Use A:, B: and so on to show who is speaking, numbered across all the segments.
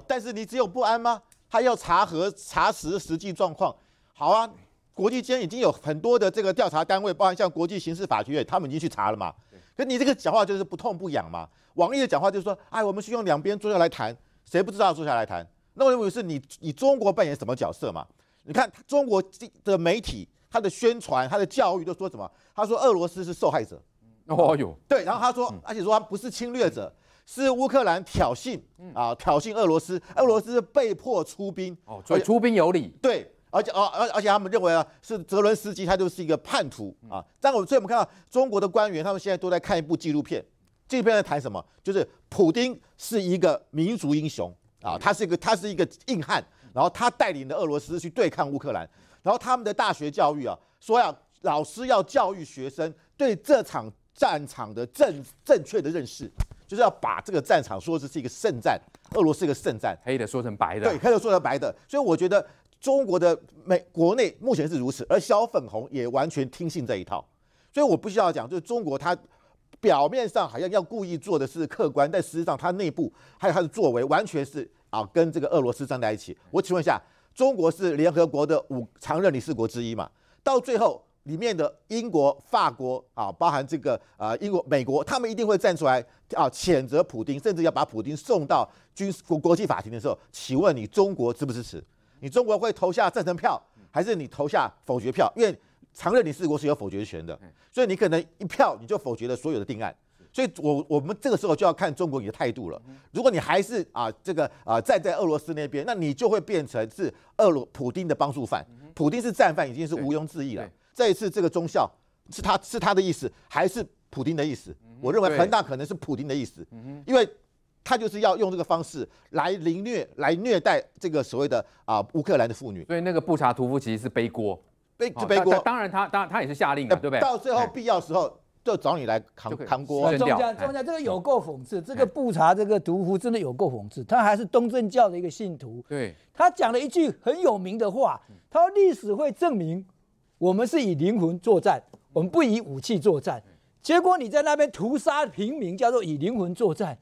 A: 但是你只有不安吗？他要查核、查实实际状况。好啊，国际间已经有很多的这个调查单位，包含像国际刑事法院，他们已经去查了嘛。可你这个讲话就是不痛不痒嘛。王毅的讲话就是说，哎，我们是用两边坐下来谈。谁不知道坐下来谈？那我问你是你你中国扮演什么角色嘛？你看中国的媒体，他的宣传、他的教育都说什么？他说俄罗斯是受害者。哦哟。对，然后他说，而且说他不是侵略者。是乌克兰挑衅啊，挑衅俄罗斯，俄罗斯被迫出兵，哦，所以出兵有理。对，而且而而而且他们认为啊，是泽伦斯基他就是一个叛徒啊。但我所以我们看到中国的官员，他们现在都在看一部纪录片，纪录片在谈什么？就是普京是一个民族英雄啊，他是一个他是一个硬汉，然后他带领的俄罗斯去对抗乌克兰，然后他们的大学教育啊，说要老师要教育学生对这场战场的正正确的认识。就是要把这个战场说是是一个圣战，俄罗斯一个圣战，黑的说成白的，对，黑的说成白的。所以我觉得中国的美国内目前是如此，而小粉红也完全听信这一套。所以我不需要讲，就是中国它表面上好像要故意做的是客观，但实际上它内部还有它的作为，完全是啊跟这个俄罗斯站在一起。我请问一下，中国是联合国的五常任理事国之一嘛？到最后。里面的英国、法国啊，包含这个啊英国、美国，他们一定会站出来啊谴责普京，甚至要把普京送到军事国际法庭的时候，请问你中国支不支持？你中国会投下赞成票，还是你投下否决票？因为常任理事国是有否决权的，所以你可能一票你就否决了所有的定案。所以我我们这个时候就要看中国你的态度了。如果你还是啊这个啊站在俄罗斯那边，那你就会变成是俄罗普丁的帮助犯。普京是战犯，已经是毋庸置疑了。这一次，这个中校是他是他的意思，还是普丁的意思？我认为恒大可能是普丁的意思，因为他就是要用这个方式来凌虐、来虐待这个所谓的啊乌克兰的妇女。所以那个布查屠夫其实是背锅，
B: 背就背锅。
C: 当然，他当
A: 然他也是下令，对不对？到最后必要时候就找你来扛扛锅。中将，中
B: 将，这个有够讽刺，这个布查这个屠夫真的有够讽刺。他还是东正教的一个信徒。对，他讲了一句很有名的话，他说：“历史会证明。”我们是以灵魂作战，我们不以武器作战。结果你在那边屠杀平民，叫做以灵魂作战，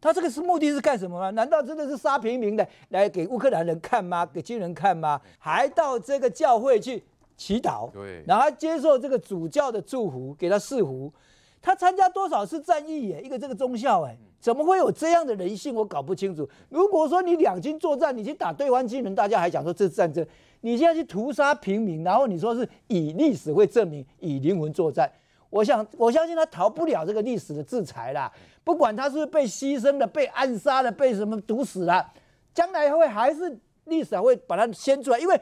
B: 他这个是目的是干什么吗？难道真的是杀平民的，来给乌克兰人看吗？给军人看吗？还到这个教会去祈祷，然后接受这个主教的祝福，给他赐福。他参加多少次战役？哎，一个这个中校哎，怎么会有这样的人性？我搞不清楚。如果说你两军作战，你去打对方军人，大家还想说这战争。你现在去屠杀平民，然后你说是以历史会证明以灵魂作战，我想我相信他逃不了这个历史的制裁啦。不管他是不是被牺牲的、被暗杀的、被什么毒死了，将来会还是历史会把他掀出来，因为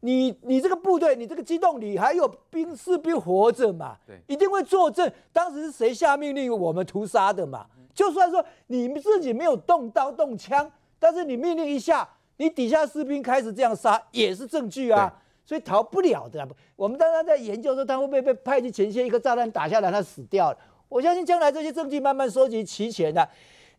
B: 你你这个部队，你这个机动，你还有兵士兵活着嘛？一定会作证，当时是谁下命令我们屠杀的嘛？就算说你们自己没有动刀动枪，但是你命令一下。你底下士兵开始这样杀也是证据啊，所以逃不了的我们当然在研究说他会会被派去前线，一个炸弹打下来他死掉了。我相信将来这些证据慢慢收集齐全的，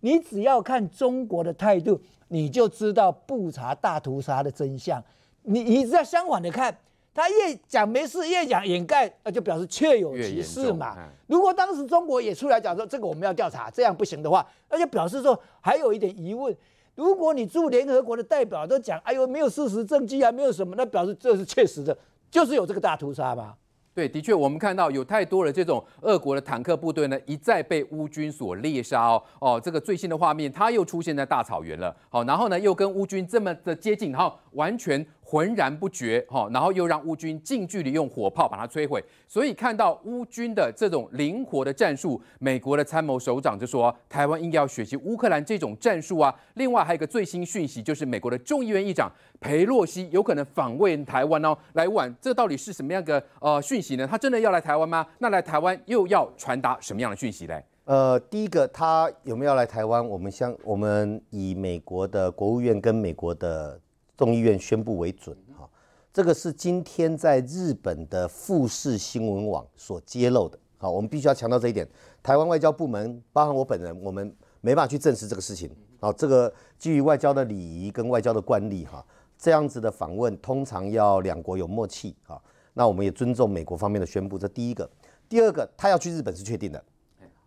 B: 你只要看中国的态度，你就知道不查大屠杀的真相。你你要相反的看，他越讲没事，越讲掩盖，那就表示确有其事嘛。如果当时中国也出来讲说这个我们要调查，这样不行的话，那就表示说还有一点疑问。如果你驻联合国的代表都讲，哎呦，没有事实证据啊，没有什么，那表示这是确实的，就是有这个大屠杀嘛。
C: 对，的确，我们看到有太多的这种俄国的坦克部队呢，一再被乌军所猎杀哦。哦，这个最新的画面，它又出现在大草原了。好，然后呢，又跟乌军这么的接近，然后完全。浑然不觉哈，然后又让乌军近距离用火炮把它摧毁，所以看到乌军的这种灵活的战术，美国的参谋首长就说，台湾应该要学习乌克兰这种战术啊。另外还有一个最新讯息，就是美国的众议院议长裴洛西有可能访问台湾哦，来晚这到底是什么样的呃讯息呢？他真的要来台湾吗？那来台湾又要传达什么样的讯息呢？
D: 呃，第一个他有没有来台湾？我们相我们以美国的国务院跟美国的。众议院宣布为准哈，这个是今天在日本的富士新闻网所揭露的。好，我们必须要强调这一点。台湾外交部门，包含我本人，我们没办法去证实这个事情。好，这个基于外交的礼仪跟外交的惯例哈，这样子的访问通常要两国有默契哈，那我们也尊重美国方面的宣布。这第一个，第二个，他要去日本是确定的。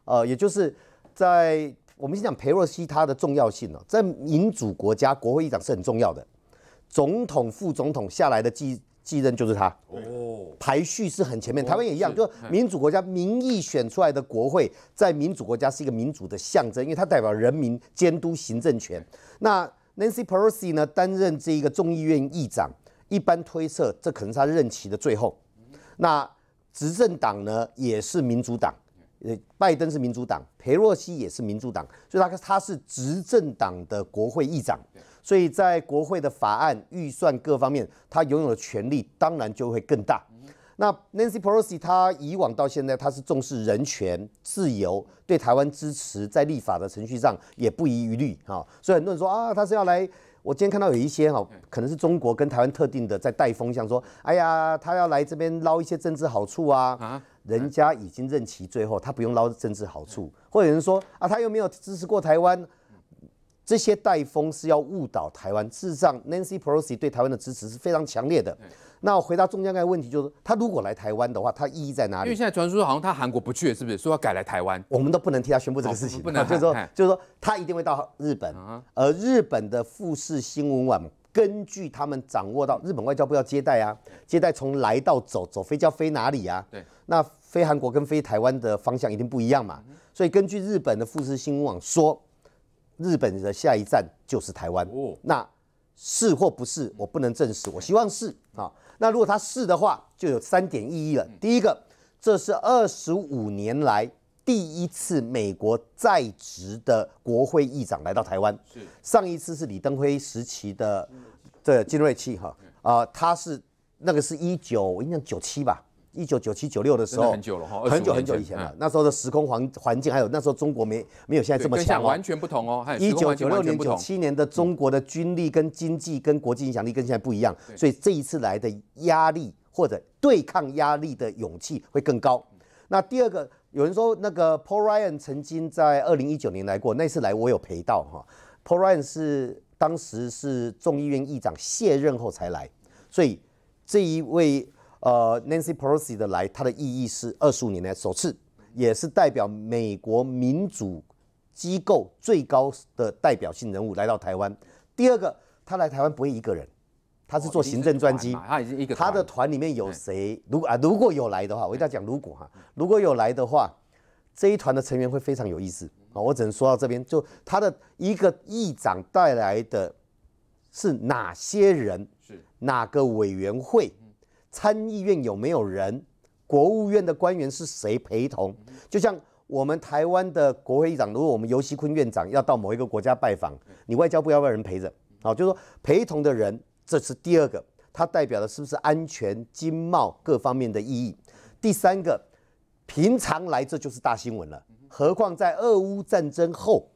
D: 呃，也就是在我们先讲裴若西他的重要性呢，在民主国家国会议长是很重要的。总统、副总统下来的继继任就是他。哦，排序是很前面。台湾也一样，就民主国家民意选出来的国会，在民主国家是一个民主的象征，因为它代表人民监督行政权。那 Nancy Pelosi 呢，担任这一个众议院议长，一般推测这可能是他任期的最后。那执政党呢，也是民主党，呃，拜登是民主党，裴洛西也是民主党，所以他他是执政党的国会议长。所以在国会的法案、预算各方面，他拥有的权力当然就会更大。那 Nancy Pelosi 他以往到现在，他是重视人权、自由，对台湾支持，在立法的程序上也不遗余力啊。所以很多人说啊，他是要来。我今天看到有一些哈，可能是中国跟台湾特定的在带风向说，哎呀，他要来这边捞一些政治好处啊。啊，人家已经任期最后，他不用捞政治好处。或有人说啊，他又没有支持过台湾。这些带风是要误导台湾。事实上，Nancy Pelosi 对台湾的支持是非常强烈的。那我回答中间那个问题，就是他如果来台湾的话，他意义在哪里？因为
C: 现在传说好像他韩国不去，是不是？说要改来台湾，我们都不能替他宣布这个事情。不能，就是说，就是说，他一定会到日本。
D: 而日本的富士新闻网根据他们掌握到，日本外交部要接待啊，接待从来到走，走飞叫飞哪里啊？对，那飞韩国跟飞台湾的方向一定不一样嘛。所以根据日本的富士新闻网说。日本的下一站就是台湾，那是或不是我不能证实。我希望是啊。那如果他是的话，就有三点意义了。第一个，这是二十五年来第一次美国在职的国会议长来到台湾。是上一次是李登辉时期的，的金瑞器哈啊，他是那个是一九应该九七吧。一九九七九六的时候，很久了哈，很久很久以前了。那时候的时空环环境，还有那时候中国没没有现在这么强，完全不同哦。一九九六年九七年的中国的军力、跟经济、跟国际影响力跟现在不一样，所以这一次来的压力或者对抗压力的勇气会更高。那第二个，有人说那个 Paul Ryan 曾经在二零一九年来过，那次来我有陪到哈。Paul Ryan 是当时是众议院议长卸任后才来，所以这一位。呃，Nancy Pelosi 的来，它的意义是二十五年来首次，也是代表美国民主机构最高的代表性人物来到台湾。第二个，他来台湾不会一个人，他是坐行政专机，他已经一个他的团里面有谁？如果啊，如果有来的话，我一定要讲，如果哈，如果有来的话，这一团的成员会非常有意思啊！我只能说到这边，就他的一个议长带来的是哪些人，是哪个委员会？参议院有没有人？国务院的官员是谁陪同？就像我们台湾的国会议长，如果我们尤熙坤院长要到某一个国家拜访，你外交部要不要人陪着？好，就是说陪同的人，这是第二个，它代表的是不是安全、经贸各方面的意义？第三个，平常来这就是大新闻了，何况在俄乌战争后，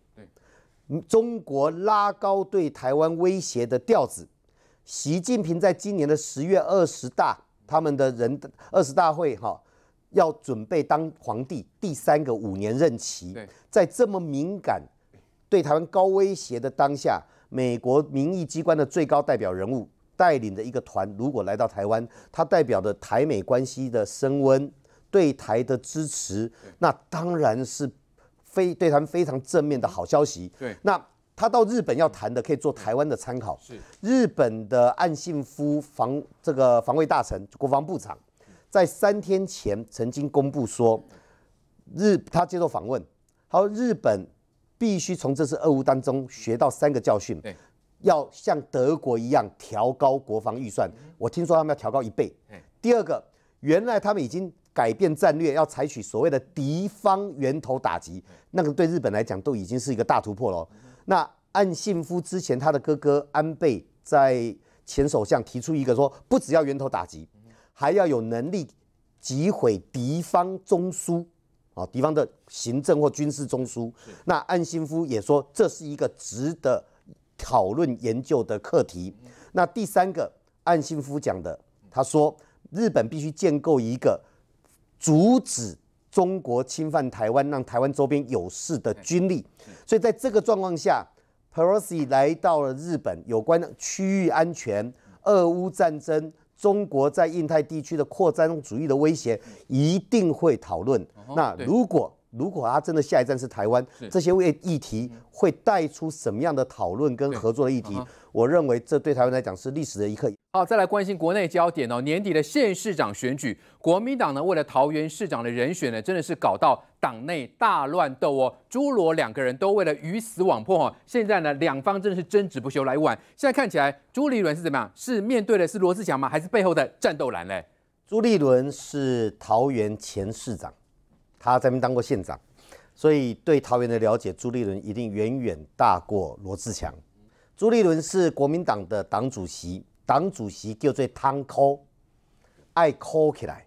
D: 中国拉高对台湾威胁的调子。习近平在今年的十月二十大，他们的人二十大会哈，要准备当皇帝第三个五年任期。在这么敏感、对台湾高威胁的当下，美国民意机关的最高代表人物带领的一个团，如果来到台湾，他代表的台美关系的升温、对台的支持，那当然是非对台非常正面的好消息。对，那。他到日本要谈的可以做台湾的参考。是日本的岸信夫防这个防卫大臣、国防部长，在三天前曾经公布说，日他接受访问，他说日本必须从这次俄乌当中学到三个教训。要像德国一样调高国防预算。我听说他们要调高一倍。第二个，原来他们已经改变战略，要采取所谓的敌方源头打击，那个对日本来讲都已经是一个大突破了。那岸信夫之前，他的哥哥安倍在前首相提出一个说，不只要源头打击，还要有能力击毁敌方中枢啊，敌方的行政或军事中枢。那岸信夫也说，这是一个值得讨论研究的课题。那第三个，岸信夫讲的，他说日本必须建构一个阻止。中国侵犯台湾，让台湾周边有势的军力。所以，在这个状况下，Pelosi 来到了日本，有关区域安全、俄乌战争、中国在印太地区的扩张主义的威胁，一定会讨论。那如果如果他真的下一站是台湾，这些议题会带出什么样的讨论跟合作的议题？我认为这对台湾来
C: 讲是历史的一刻。好，再来关心国内焦点哦，年底的县市长选举，国民党呢为了桃园市长的人选呢，真的是搞到党内大乱斗哦。朱罗两个人都为了鱼死网破哦，现在呢两方真的是争执不休。来晚，现在看起来朱立伦是怎么样？是面对的是罗志祥吗？还是背后的战斗蓝呢？
D: 朱立伦是桃园前市长，他在那边当过县长，所以对桃园的了解，朱立伦一定远远大过罗志祥。朱立伦是国民党的党主席，党主席叫做汤抠，爱抠起来，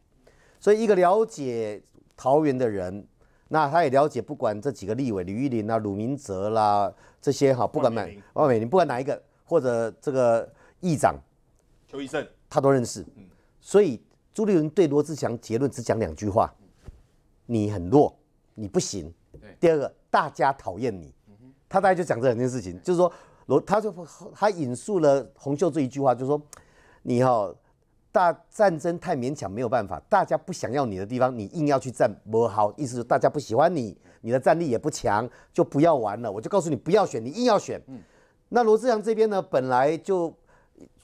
D: 所以一个了解桃园的人，那他也了解不管这几个立委，李玉林啊、鲁明哲啦这些哈，不管哪位，不管哪一个，或者这个议长邱医生，他都认识。所以朱立伦对罗志祥结论只讲两句话：你很弱，你不行。第二个，大家讨厌你。他大概就讲这两件事情，就是说。罗他就他引述了洪秀这一句话，就说：“你哈大战争太勉强，没有办法，大家不想要你的地方，你硬要去战，不好。意思是大家不喜欢你，你的战力也不强，就不要玩了。我就告诉你不要选，你硬要选。嗯，那罗志祥这边呢，本来就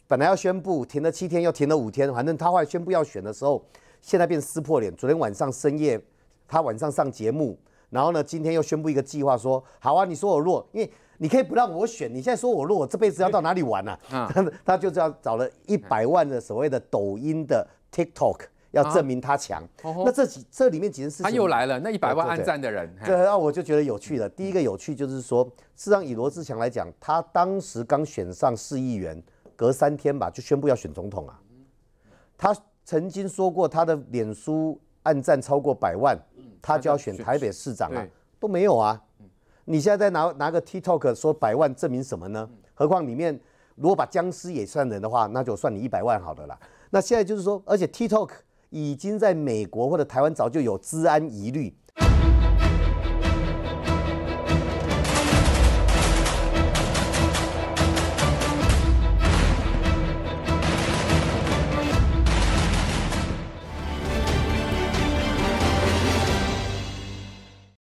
D: 本来要宣布停了七天，要停了五天，反正他来宣布要选的时候，现在变撕破脸。昨天晚上深夜，他晚上上节目，然后呢，今天又宣布一个计划，说好啊，你说我弱，因为。”你可以不让我选，你现在说我，弱，我这辈子要到哪里玩呢？他 他就是要找了一百万的所谓的抖音的 TikTok，要证明他强。那这几这里面几件事他又来了，那一百万暗赞的人，这让我就觉得有趣了。第一个有趣就是说，事让上以罗志祥来讲，他当时刚选上市议员，隔三天吧就宣布要选总统啊。他曾经说过他的脸书暗赞超过百万，他就要选台北市长啊，都没有啊。你现在再拿拿个 TikTok 说百万证明什么呢？何况里面如果把僵尸也算人的话，那就算你一百万好了啦。那现在就是说，而且 TikTok 已经在美国或者台湾早就有治安疑虑。